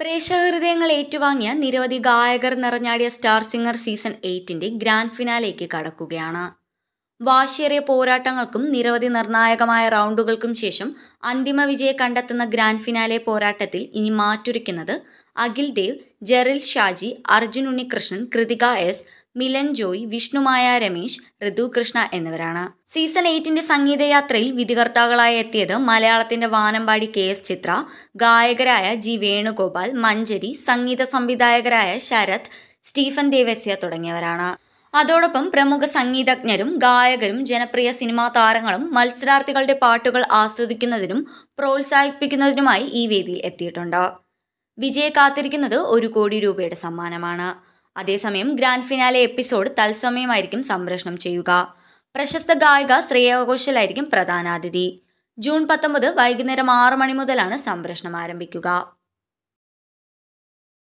ഹൃദയങ്ങൾ ഏറ്റുവാങ്ങിയ നിരവധി ഗായകർ നിറഞ്ഞാടിയ സ്റ്റാർ സിംഗർ സീസൺ എയ്റ്റിന്റെ ഗ്രാൻഡ് ഫിനാലേക്ക് കടക്കുകയാണ് വാശിയേറിയ പോരാട്ടങ്ങൾക്കും നിരവധി നിർണായകമായ റൗണ്ടുകൾക്കും ശേഷം അന്തിമ വിജയം കണ്ടെത്തുന്ന ഗ്രാൻഡ് ഫിനാലെ പോരാട്ടത്തിൽ ഇനി മാറ്റുരയ്ക്കുന്നത് അഖിൽ ദേവ് ജെറിൽ ഷാജി അർജുൻ ഉണ്ണികൃഷ്ണൻ കൃതിക എസ് മിലൻ ജോയ് വിഷ്ണുമായ രമേശ് ഋതു കൃഷ്ണ എന്നിവരാണ് സീസൺ എയ്റ്റിന്റെ സംഗീതയാത്രയിൽ വിധികർത്താക്കളായി എത്തിയത് മലയാളത്തിന്റെ വാനമ്പാടി കെ എസ് ചിത്ര ഗായകരായ ജി വേണുഗോപാൽ മഞ്ചരി സംഗീത സംവിധായകരായ ശരത് സ്റ്റീഫൻ ദേവസ്യ തുടങ്ങിയവരാണ് അതോടൊപ്പം പ്രമുഖ സംഗീതജ്ഞരും ഗായകരും ജനപ്രിയ സിനിമാ താരങ്ങളും മത്സരാർത്ഥികളുടെ പാട്ടുകൾ ആസ്വദിക്കുന്നതിനും പ്രോത്സാഹിപ്പിക്കുന്നതിനുമായി ഈ വേദിയിൽ എത്തിയിട്ടുണ്ട് വിജയ കാത്തിരിക്കുന്നത് ഒരു കോടി രൂപയുടെ സമ്മാനമാണ് അതേസമയം ഗ്രാൻഡ് ഫിനാലെ എപ്പിസോഡ് തത്സമയമായിരിക്കും സംപ്രേഷണം ചെയ്യുക പ്രശസ്ത ഗായിക ശ്രേയാഘോഷലായിരിക്കും പ്രധാനാതിഥി ജൂൺ പത്തൊമ്പത് വൈകുന്നേരം ആറു മണി മുതലാണ് സംപ്രേഷണം ആരംഭിക്കുക